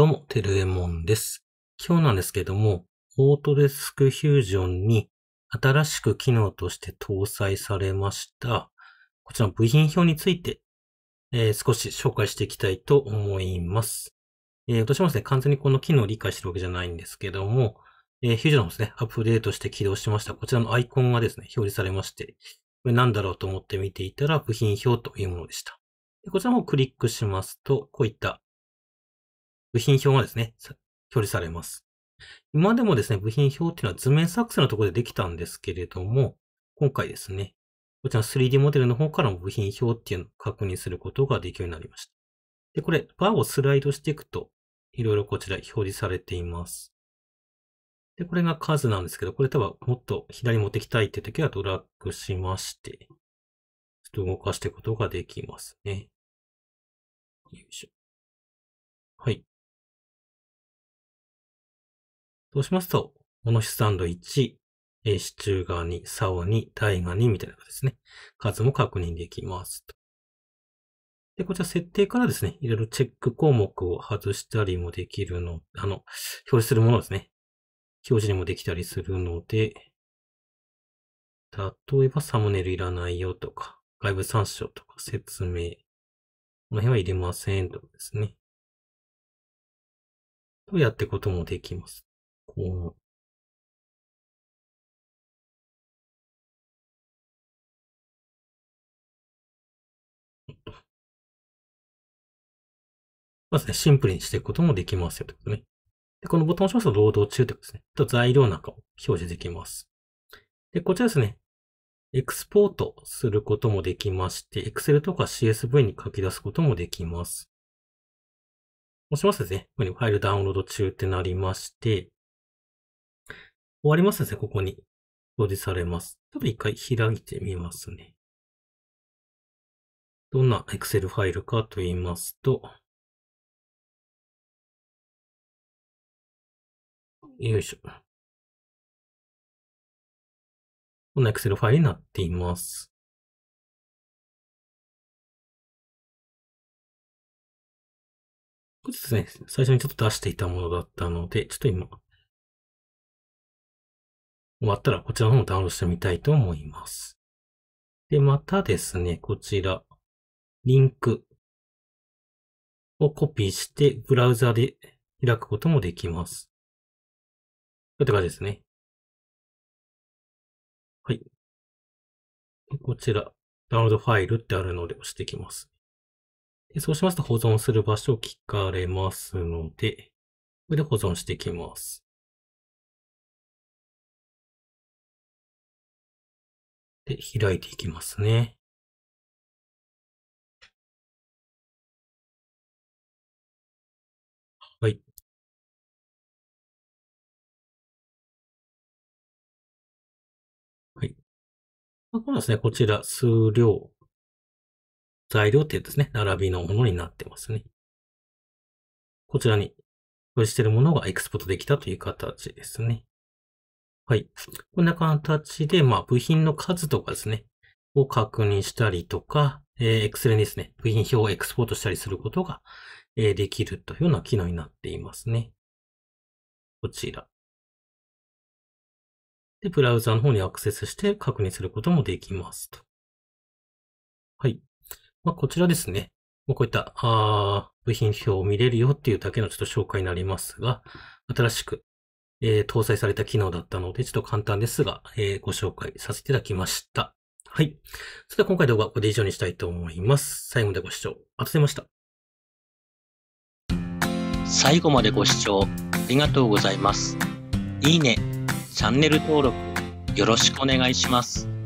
どうも、てるえもんです。今日なんですけども、オートデスクフュージョンに新しく機能として搭載されました、こちらの部品表について、えー、少し紹介していきたいと思います。えー、私もですね、完全にこの機能を理解してるわけじゃないんですけども、えー、フュージョンですね、アップデートして起動しました。こちらのアイコンがですね、表示されまして、これ何だろうと思って見ていたら、部品表というものでした。こちらもクリックしますと、こういった部品表がですね、表示されます。今でもですね、部品表っていうのは図面作成のところでできたんですけれども、今回ですね、こちらの 3D モデルの方からも部品表っていうのを確認することができるようになりました。で、これ、バーをスライドしていくと、いろいろこちら表示されています。で、これが数なんですけど、これ多分もっと左持ってきたいって時はドラッグしまして、ちょっと動かしていくことができますね。よいしょ。はい。そうしますと、この資産度1、えー、支柱側に、竿に、大河に、みたいなですね、数も確認できます。で、こちら設定からですね、いろいろチェック項目を外したりもできるの、あの、表示するものですね。表示にもできたりするので、例えばサムネイルいらないよとか、外部参照とか説明、この辺は入れませんとかですね。とやっていくこともできます。こう、まずね、シンプルにしていくこともできますよということね。で、このボタンを押しますと、労働中ということですね。と、材料なんかを表示できます。で、こちらですね。エクスポートすることもできまして、Excel とか CSV に書き出すこともできます。押しますとですね、ここにファイルダウンロード中ってなりまして、終わりますでね、ここに。表示されます。ちょっと一回開いてみますね。どんな Excel ファイルかと言いますと、よいしょ。こんな Excel ファイルになっています。これですね、最初にちょっと出していたものだったので、ちょっと今、終わったらこちらの方をダウンロードしてみたいと思います。で、またですね、こちら、リンクをコピーして、ブラウザで開くこともできます。ういった感じですね。はい。こちら、ダウンロードファイルってあるので押していきます。でそうしますと保存する場所を聞かれますので、これで保存していきます。で、開いていきますね。はい。はい。まあ、これですね、こちら、数量、材料ってですね、並びのものになってますね。こちらに表示しているものがエクスポートできたという形ですね。はい。こんな形で、まあ、部品の数とかですね、を確認したりとか、えー、Excel にですね、部品表をエクスポートしたりすることが、えー、できるというような機能になっていますね。こちら。で、ブラウザの方にアクセスして確認することもできますと。はい。まあ、こちらですね。まこういったあ部品表を見れるよっていうだけのちょっと紹介になりますが、新しくえー、搭載された機能だったので、ちょっと簡単ですが、えー、ご紹介させていただきました。はい。それでは今回動画はこれで以上にしたいと思います。最後までご視聴ありがとうございました。最後までご視聴ありがとうございます。いいね、チャンネル登録よろしくお願いします。